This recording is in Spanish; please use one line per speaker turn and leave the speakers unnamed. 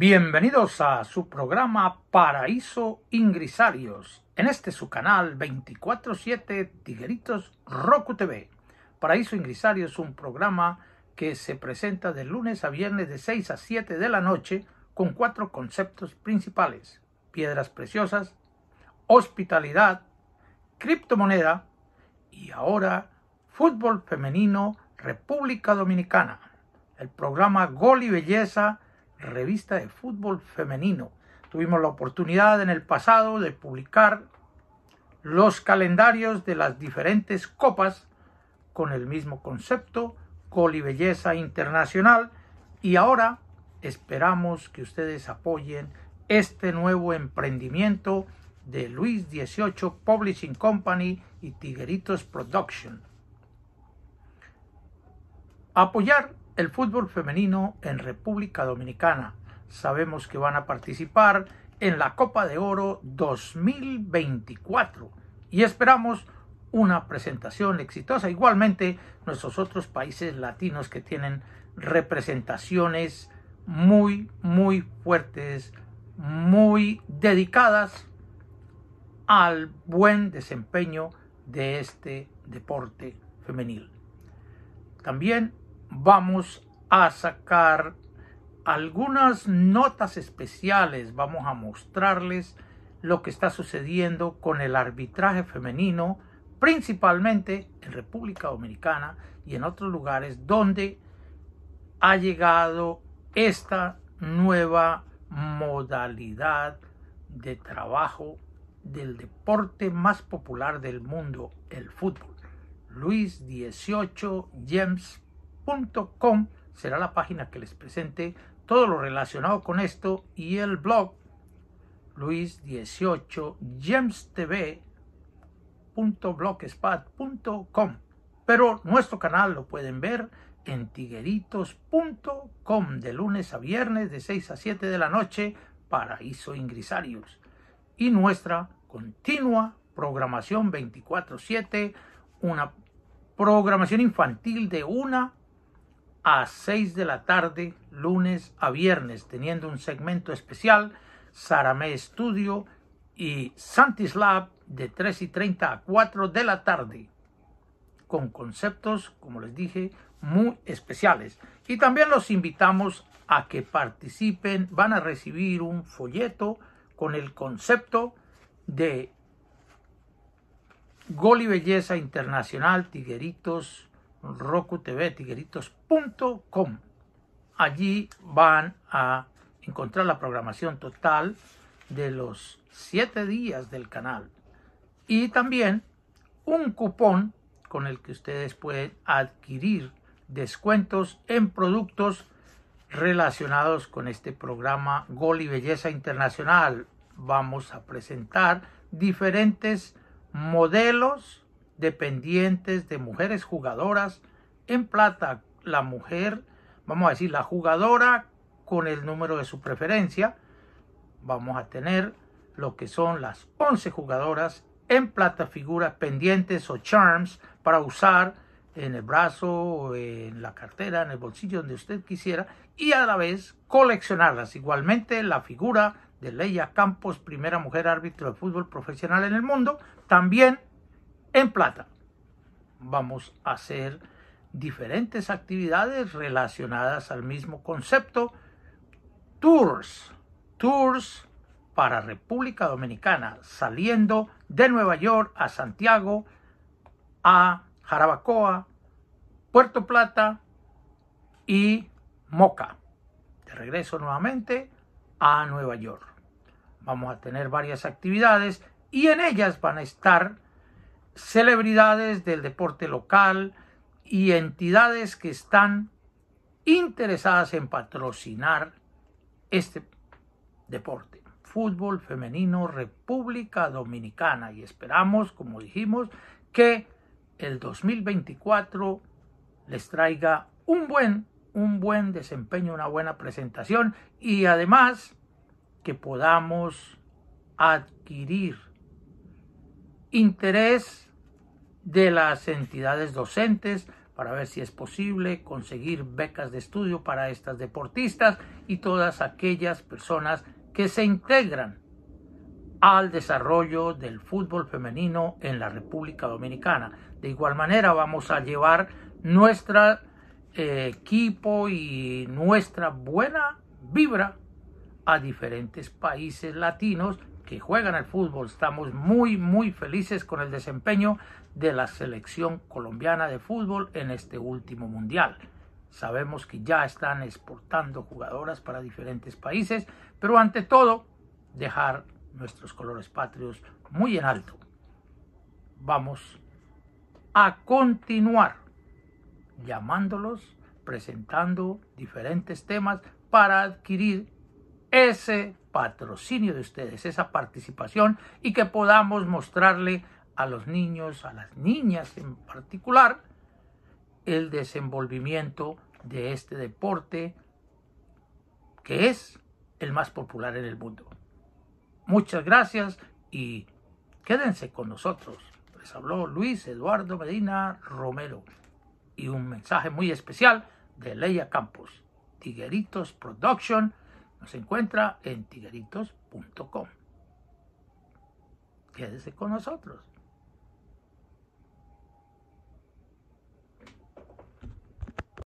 Bienvenidos a su programa Paraíso Ingrisarios, en este su canal 24-7 Tigueritos Roku TV. Paraíso Ingrisarios es un programa que se presenta de lunes a viernes de 6 a 7 de la noche con cuatro conceptos principales. Piedras preciosas, hospitalidad, criptomoneda y ahora fútbol femenino República Dominicana. El programa Gol y Belleza revista de fútbol femenino. Tuvimos la oportunidad en el pasado de publicar los calendarios de las diferentes copas con el mismo concepto, Gol y Belleza Internacional, y ahora esperamos que ustedes apoyen este nuevo emprendimiento de Luis 18 Publishing Company y Tigueritos Production. Apoyar el fútbol femenino en República Dominicana. Sabemos que van a participar en la Copa de Oro 2024 y esperamos una presentación exitosa. Igualmente, nuestros otros países latinos que tienen representaciones muy, muy fuertes, muy dedicadas al buen desempeño de este deporte femenil. También vamos a sacar algunas notas especiales, vamos a mostrarles lo que está sucediendo con el arbitraje femenino, principalmente en República Dominicana y en otros lugares donde ha llegado esta nueva modalidad de trabajo del deporte más popular del mundo, el fútbol. Luis 18 James será la página que les presente todo lo relacionado con esto y el blog luis18gemstv.blogspot.com. Pero nuestro canal lo pueden ver en tigueritos.com de lunes a viernes de 6 a 7 de la noche, Paraíso Ingrisarios. Y nuestra continua programación 24-7, una programación infantil de una a 6 de la tarde, lunes a viernes, teniendo un segmento especial, Saramé Estudio y Lab de 3 y 30 a 4 de la tarde, con conceptos, como les dije, muy especiales. Y también los invitamos a que participen, van a recibir un folleto con el concepto de Gol y Belleza Internacional Tigueritos Roku tigueritos.com. Allí van a encontrar la programación total de los siete días del canal y también un cupón con el que ustedes pueden adquirir descuentos en productos relacionados con este programa Gol y Belleza Internacional. Vamos a presentar diferentes modelos dependientes de mujeres jugadoras. En plata, la mujer, vamos a decir, la jugadora con el número de su preferencia. Vamos a tener lo que son las 11 jugadoras en plata figuras pendientes o charms para usar en el brazo, en la cartera, en el bolsillo, donde usted quisiera, y a la vez coleccionarlas. Igualmente, la figura de Leia Campos, primera mujer árbitro de fútbol profesional en el mundo, también en plata. Vamos a hacer diferentes actividades relacionadas al mismo concepto. Tours, tours para República Dominicana, saliendo de Nueva York a Santiago, a Jarabacoa, Puerto Plata y Moca. De regreso nuevamente a Nueva York. Vamos a tener varias actividades y en ellas van a estar celebridades del deporte local y entidades que están interesadas en patrocinar este deporte, fútbol femenino República Dominicana. Y esperamos, como dijimos, que el 2024 les traiga un buen, un buen desempeño, una buena presentación y además que podamos adquirir interés de las entidades docentes para ver si es posible conseguir becas de estudio para estas deportistas y todas aquellas personas que se integran al desarrollo del fútbol femenino en la República Dominicana. De igual manera vamos a llevar nuestro eh, equipo y nuestra buena vibra a diferentes países latinos que juegan al fútbol. Estamos muy, muy felices con el desempeño de la selección colombiana de fútbol en este último mundial. Sabemos que ya están exportando jugadoras para diferentes países, pero ante todo, dejar nuestros colores patrios muy en alto. Vamos a continuar llamándolos, presentando diferentes temas para adquirir ese patrocinio de ustedes, esa participación y que podamos mostrarle a los niños, a las niñas en particular, el desenvolvimiento de este deporte que es el más popular en el mundo. Muchas gracias y quédense con nosotros. Les habló Luis Eduardo Medina Romero y un mensaje muy especial de Leia Campos, Tigueritos Production nos encuentra en tigueritos.com. Quédese con nosotros.